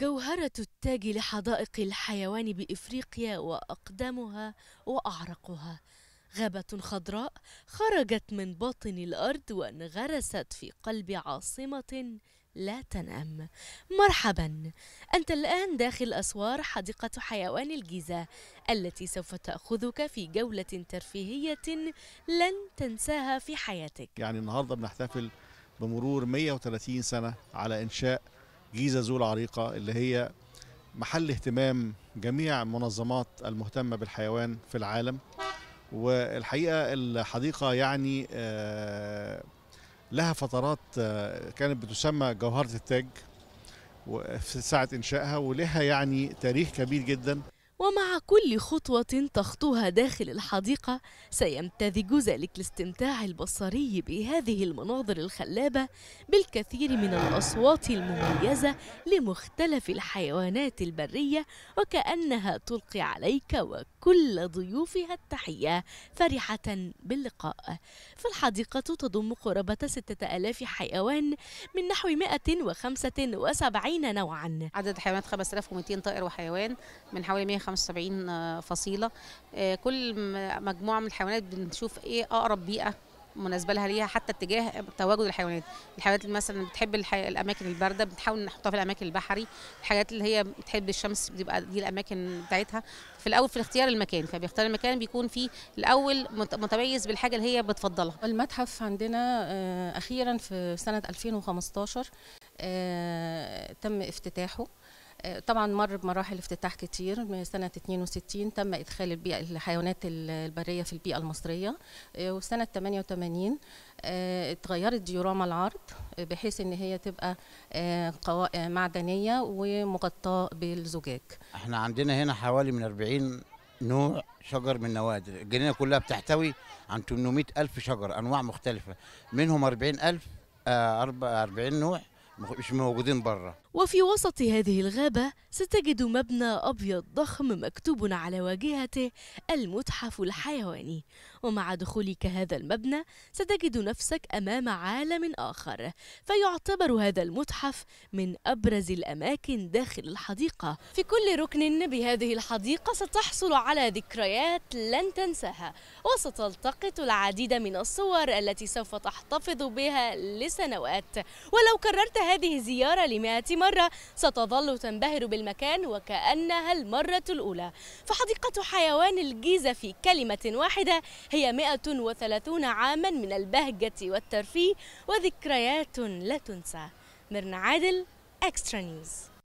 جوهرة التاج لحدائق الحيوان بإفريقيا وأقدمها وأعرقها غابة خضراء خرجت من باطن الأرض وانغرست في قلب عاصمة لا تنام مرحبا أنت الآن داخل أسوار حديقة حيوان الجيزة التي سوف تأخذك في جولة ترفيهية لن تنساها في حياتك يعني النهاردة بنحتفل بمرور 130 سنة على إنشاء جيزة ذو العريقة اللي هي محل اهتمام جميع المنظمات المهتمة بالحيوان في العالم والحقيقة الحديقة يعني آه، لها فترات آه، كانت بتسمى جوهرة التاج في ساعة إنشائها ولها يعني تاريخ كبير جدا ومع كل خطوة تخطوها داخل الحديقة سيمتزج ذلك الاستمتاع البصري بهذه المناظر الخلابة بالكثير من الأصوات المميزة لمختلف الحيوانات البرية وكأنها تلقي عليك وكل ضيوفها التحية فرحة باللقاء فالحديقة تضم قرابة 6000 حيوان من نحو 175 نوعا عدد حيوانات 5200 طائر وحيوان من حوالي 75 فصيله آه، كل مجموعه من الحيوانات بنشوف ايه اقرب بيئه مناسبه لها ليها حتى اتجاه تواجد الحيوانات الحيوانات اللي مثلا بتحب الحي... الاماكن البارده بنحاول نحطها في الاماكن البحري الحاجات اللي هي بتحب الشمس بتبقى دي الاماكن بتاعتها في الاول في اختيار المكان فبيختار المكان بيكون فيه الاول متميز بالحاجه اللي هي بتفضلها المتحف عندنا آه، اخيرا في سنه 2015 آه، تم افتتاحه آه، طبعا مر بمراحل افتتاح كتير من سنة 62 تم إدخال البيئة الحيوانات البرية في البيئة المصرية آه، وسنة 88 آه، اتغيرت ديوراما العرض بحيث ان هي تبقى معدنية ومغطاة بالزجاج احنا عندنا هنا حوالي من 40 نوع شجر من نوادر الجنينة كلها بتحتوي عن 800 ألف شجر أنواع مختلفة منهم 40 ألف 40 نوع مش موجودين بره وفي وسط هذه الغابة ستجد مبنى أبيض ضخم مكتوب على واجهته المتحف الحيواني ومع دخولك هذا المبنى ستجد نفسك أمام عالم آخر فيعتبر هذا المتحف من أبرز الأماكن داخل الحديقة في كل ركن بهذه الحديقة ستحصل على ذكريات لن تنساها وستلتقط العديد من الصور التي سوف تحتفظ بها لسنوات ولو كررت هذه الزيارة لمئة مرة مرة ستظل تنبهر بالمكان وكأنها المرة الأولى فحديقة حيوان الجيزة في كلمة واحدة هي 130 عاما من البهجة والترفيه وذكريات لا تنسى مرنا عادل اكسترا نيوز